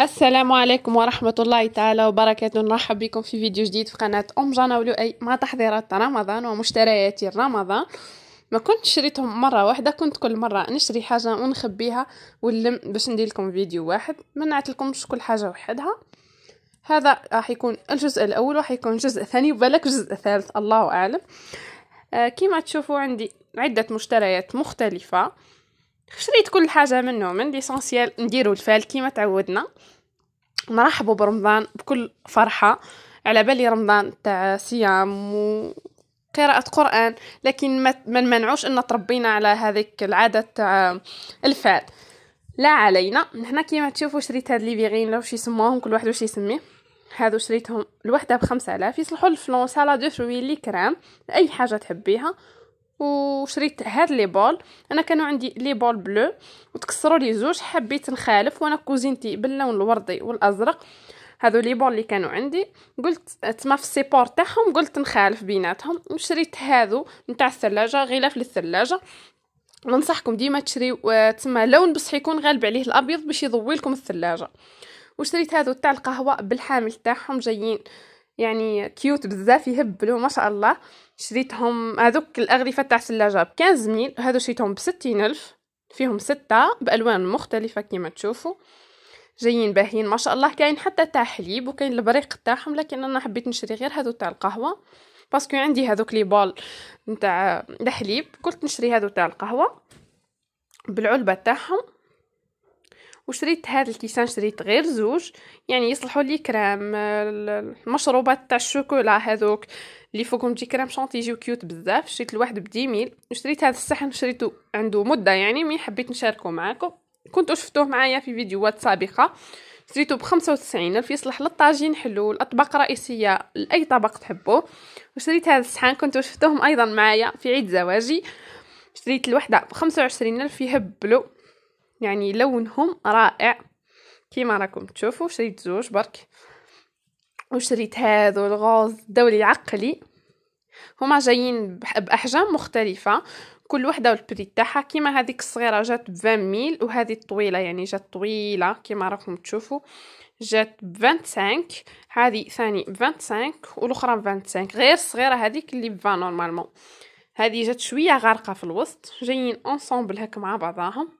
السلام عليكم ورحمة الله تعالى وبركاته نرحب بكم في فيديو جديد في قناة أم جانا أي مع تحضيرات رمضان ومشتريات رمضان ما كنت شريتهم مرة واحدة كنت كل مرة نشري حاجة ونخبيها ونلم باش ندير لكم فيديو واحد منعت لكمش كل حاجة وحدها هذا راح يكون الجزء الأول وراح يكون الجزء الثاني وبالك الجزء الثالث الله أعلم آه كما تشوفوا عندي عدة مشتريات مختلفة شريت كل حاجه منه من ليسونسيال نديرو الفال كيما تعودنا مرحبا برمضان بكل فرحه على بالي رمضان تاع صيام و قراءة قرآن لكن ما منعوش ان تربينا على هذيك العادة تاع الفال لا علينا هنا كيما تشوفوا شريت هاد لي فيغين لو يسموهم كل واحد واش يسميه هادو شريتهم الوحده بخمسة 5000 يصلحوا للفلونسه لا دو فروي لي كرام اي حاجه تحبيها وشريت هاد لي بول انا كانوا عندي لي بول بلو وتكسروا لي زوج حبيت نخالف وانا كوزينتي باللون الوردي والازرق هادو لي بول اللي كانوا عندي قلت تما في السيبور تاعهم قلت نخالف بيناتهم وشريت هادو نتاع الثلاجه غلاف للثلاجه ننصحكم ديما تشريو آه، تما لون بصح يكون غالب عليه الابيض باش يضوي لكم الثلاجه وشريت هادو تاع القهوه بالحامل تاعهم جايين يعني كيوت بزاف يهبلوا ما شاء الله شريتهم هذوك الأغلفة تاع الثلاجة بكنز ميل هادو شريتهم بستين ألف فيهم ستة بألوان مختلفة كيما تشوفوا جايين باهيين ما شاء الله كاين حتى تاع حليب وكاين البريق تاعهم لكن انا حبيت نشري غير هادو تاع القهوه باسكو عندي هذوك لي بول نتاع الحليب قلت نشري هادو تاع القهوه بالعلبه تاعهم وشريت هذا الكيسان شريت غير زوج يعني يصلحوا لي كرام المشروبات تاع الشوكولا هذوك اللي فوقهم تجي كرام شونتي يجيو كيوت بزاف شريت الواحد بديميل وشريت هذا الصحن شريته عنده مده يعني مي حبيت نشاركه معاكم كنتو شفتوه معايا في فيديوهات سابقه شريته ب 95 الف يصلح للطاجين حلو الاطباق الرئيسيه لاي طبق تحبوه وشريت هذا الصحن كنتو شفتوهم ايضا معايا في عيد زواجي شريت الوحده ب 25 الف يهبلو يعني لونهم رائع كيما راكم تشوفوا شريت زوج برك وشريت هذا الغوز دولي عقلي هما جايين باحجام مختلفه كل وحده والبري تاعها كيما هذيك الصغيره جات ب 20 ميل وهذه الطويله يعني جات طويله كيما راكم تشوفوا جات ب 25 هذه ثاني ب 25 والاخرى ب 25 غير الصغيره هذيك اللي ب 20 نورمالمون هذه جات شويه غارقه في الوسط جايين اونصومبل هكا مع بعضاهم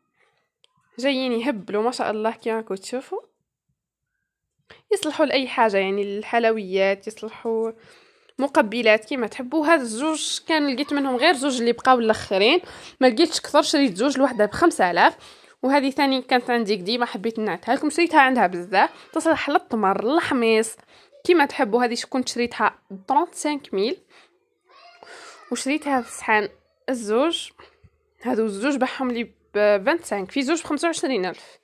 جايين يهبلوا ما شاء الله كي راكم تشوفوا يصلحوا لاي حاجه يعني الحلويات يصلحوا مقبلات كيما تحبوا هاد الزوج كان لقيت منهم غير زوج اللي بقاو الاخرين ما لقيتش كثر شريت زوج لوحده ب 5000 وهذه ثاني كانت عندي قديمه حبيت نعتها لكم شريتها عندها بزاف تصلح للتمر للحميص كيما تحبوا هذه كنت شريتها ب 35000 وشريتها في صحن الزوج هادو الزوج بحهم لي ب 25 في زوج ب الف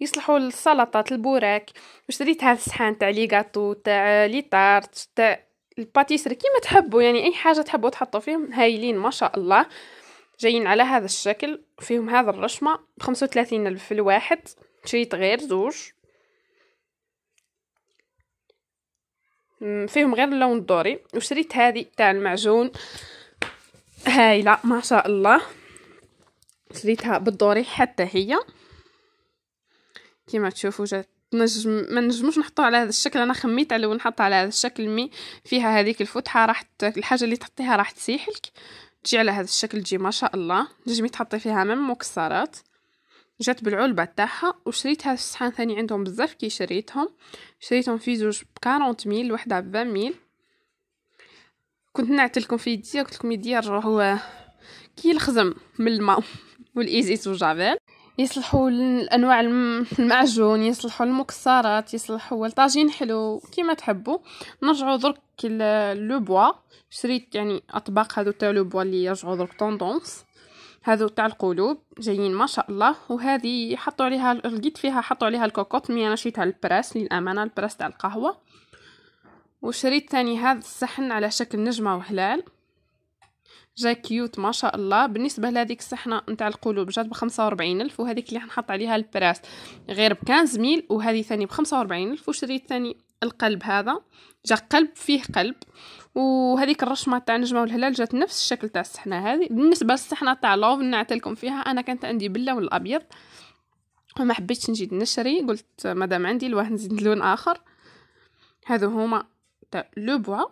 يصلحوا للسلطات البوراك وشريت هذا الصحان تاع لي غاتو تاع لي تارت تاع الباتيسري كيما تحبوا يعني اي حاجه تحبوا تحطوا فيهم هايلين ما شاء الله جايين على هذا الشكل فيهم هذا الرشمه ب 35 الف الواحد شريت غير زوج فيهم غير اللون الدوري وشريت هذه تاع المعجون هايله ما شاء الله شريتها بالدوري حتى هي كما تشوفوا جات نجم ما نجموش نحطوها على هذا الشكل انا خميت على ونحطها على هذا الشكل مي فيها هذيك الفتحه راح الحاجه اللي تحطيها راح تسيحلك تجي على هذا الشكل تجي ما شاء الله نجمي تحطي فيها من مكسرات جات بالعلبه تاعها وشريتها في الصحان ثاني عندهم بزاف كي شريتهم شريتهم في زوج ب 40 ميل وحده ب 20 ميل كنت نعت لكم في يديا قلت لكم يدي راهو كي الخزم من الماء والإيزيس والجافيل يصلحوا الانواع المعجون يصلحوا المكسرات يصلحوا الطاجين حلو كيما تحبوا نرجعوا درك لو بوا شريت يعني اطباق هذو تاع لو بوا اللي يرجعوا درك طوندونس هذو تاع القلوب جايين ما شاء الله وهذه حطوا عليها لقيت فيها حطوا عليها الكوكوط مي انا شريتها البراس للامانه البراس تاع القهوه وشريت ثاني هذا الصحن على شكل نجمه وهلال جا كيوت ما شاء الله بالنسبه لهذيك الصحنه نتاع القلوب جات ب 45000 وهذيك اللي حنحط عليها البراس غير ب 15 ميل وهذه ثاني ب 45000 وشريت ثاني القلب هذا جا قلب فيه قلب وهذيك الرشمه تاع نجمه والهلال جات نفس الشكل تاع الصحنه هذه بالنسبه للصحنه تاع لوف نعتلكم فيها انا كانت عندي باللون الابيض وما حبيتش نجي نشري قلت مادام عندي الواحد نزيد لون اخر هذو هما تاع لو بوا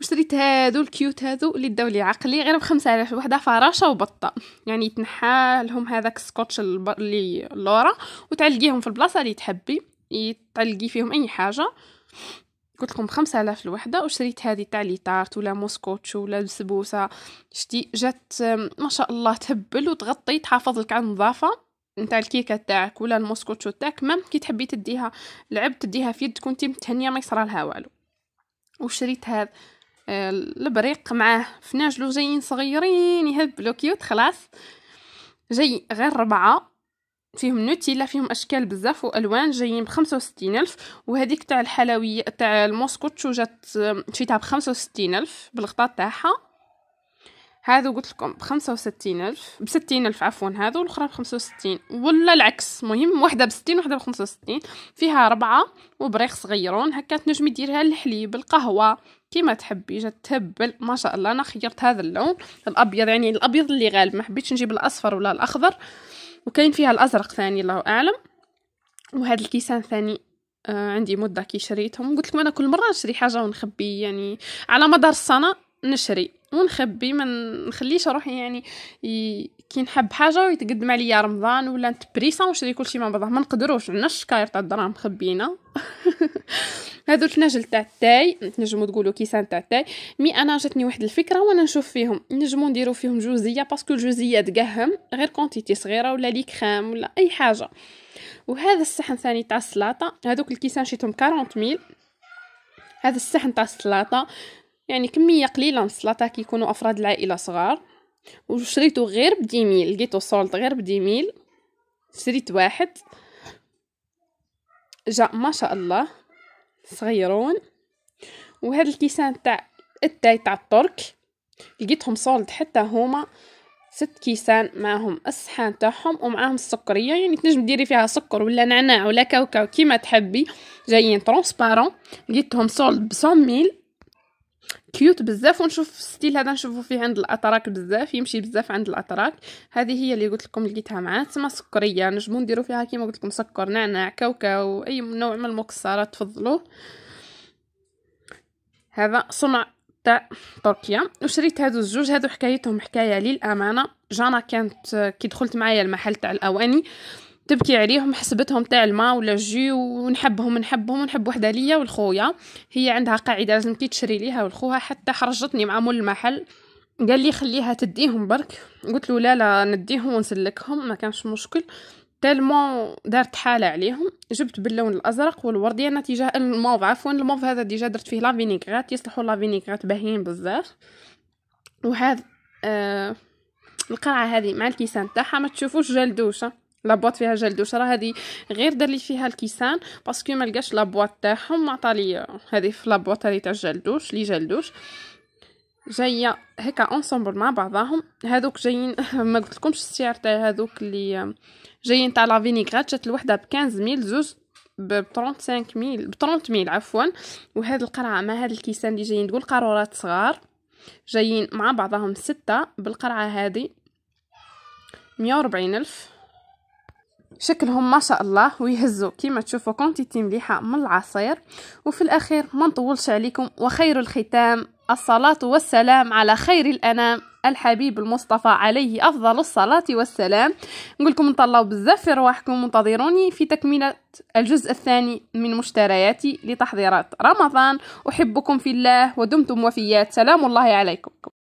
وشريت هادو الكيوت هادو اللي داو لي عقلي غير بخمسة آلاف وحده فراشه وبطه يعني تنحى لهم هذاك السكوتش اللي لورا وتعلقيهم في البلاصه اللي تحبي تعلقي فيهم اي حاجه قلت لكم 5000 الوحده وشريت هذه تاع لي تارت ولا موسكوتشو ولا البسبوسه شتي جات ما شاء الله تهبل وتغطي تحافظ لك على النظافه نتاع الكيكه تاعك ولا الموسكوتشو تاعك مام كي تحبي تديها لعب تديها في يدك وانتي متهنيه ما يصرى لها والو وشريت هذا آه، البريق معاه فناجلو جايين صغيرين يهبلو كيوت خلاص جاي غير ربعة فيهم نوتيلا فيهم اشكال بزاف والوان جايين بخمسة وستين الف وهذيك تاع الحلوية تاع الموسكوتشو جات آه، شريتها بخمسة وستين الف بالغطاء تاعها هذا قلت لكم ب وستين ألف بستين ألف عفوا هذا والأخرى بخمسة 65 ولا العكس مهم واحدة بستين واحدة بخمسة 65 فيها ربعة وبريق صغيرون هكا تنجمي ديرها الحليب القهوة كيما تحبي جات تهبل ما شاء الله انا خيرت هذا اللون الابيض يعني الابيض اللي غالب ما حبيتش نجيب الاصفر ولا الاخضر وكاين فيها الازرق ثاني الله اعلم وهذا الكيسان ثاني آه عندي مده كي شريتهم قلت لكم انا كل مره نشري حاجه ونخبي يعني على مدار السنه نشري ونخبي ما نخليش روحي يعني ي... كي نحب حاجه ويتقدم عليا رمضان ولا نتبريسا ونشري كلشي مع بعضه ما نقدروش عندنا الشكاير تاع الدراهم مخبينا هادو الفناجل تاع التاي تنجمو تقولوا كيسان تاع التاي مي انا جاتني واحد الفكره وانا نشوف فيهم نجمو نديرو فيهم جوزيه باسكو الجوزيه تقهم غير كونتيتي صغيره ولا لي كريم ولا اي حاجه وهذا الصحن ثاني تاع السلطه هذوك الكيسان شيتهم 40000 هذا الصحن تاع السلطه يعني كميه قليله من السلطه كيكونوا افراد العائله صغار وشريته غير بديميل لقيتو سولد غير بديميل شريت واحد جاء ما شاء الله صغيرون وهذا الكيسان تاع التاي تاع الترك لقيتهم سولد حتى هما ست كيسان معهم الصحان تاعهم ومعاهم السكريه يعني تنجم ديري فيها سكر ولا نعناع ولا كاوكاو كيما تحبي جايين ترونسبارون لقيتهم سولد بسون ميل كيوت بزاف ونشوف ستيل هذا نشوفو فيه عند الاتراك بزاف يمشي بزاف عند الاتراك هذه هي اللي قلت لكم لقيتها معاه تسمى سكريه نجمو نديرو فيها كيما قلت لكم سكر نعناع كاوكاو اي نوع من المكسرات تفضلوه هذا صنع تاع تركيا وشريت هادو الزوج هادو حكايتهم حكايه للامانه جانا كانت كي دخلت معايا المحل تاع الاواني تبكي عليهم حسبتهم تاع الماء ولا الجي ونحبهم نحبهم ونحب وحده ليا والخويا هي عندها قاعده لازم كي تشري ليها والخوها حتى حرجتني مع مول المحل قال لي خليها تديهم برك قلت له لا لا نديهم ونسلكهم ما كانش مشكل تالمو دارت حالة عليهم جبت باللون الأزرق والوردية نتيجة الموف عفوا الموف هذا ديجا درت فيه لافينيكغات يصلحوا لافينيكغات باهيين بزاف وهذا آه القرعة هذه مع الكيسان تاعها ما تشوفوش جا بواط فيها جلدوش راه هذه غير دار لي فيها الكيسان باسكو ما لقاش بواط تاعهم عطا لي هذه في لا بواط تاع جلدوش لي جلدوش جايه هكا اونصومبل مع بعضاهم هذوك جايين ما قلت لكمش السعر تاع هذوك اللي جايين تاع لا فينيغرات جات الوحده ب 15000 زوج ب 35000 ب 30000 عفوا وهذه القرعه مع هذا الكيسان اللي جايين تقول قارورات صغار جايين مع بعضهم ستة بالقرعه هذه 140000 شكلهم ما شاء الله ويهزوا كيما تشوفوا كونتيتي مليحه من العصير وفي الاخير ما نطولش عليكم وخير الختام الصلاه والسلام على خير الانام الحبيب المصطفى عليه افضل الصلاه والسلام نقول لكم نطلعوا بزاف في رواحكم وانتظروني في تكمله الجزء الثاني من مشترياتي لتحضيرات رمضان احبكم في الله ودمتم وفيات سلام الله عليكم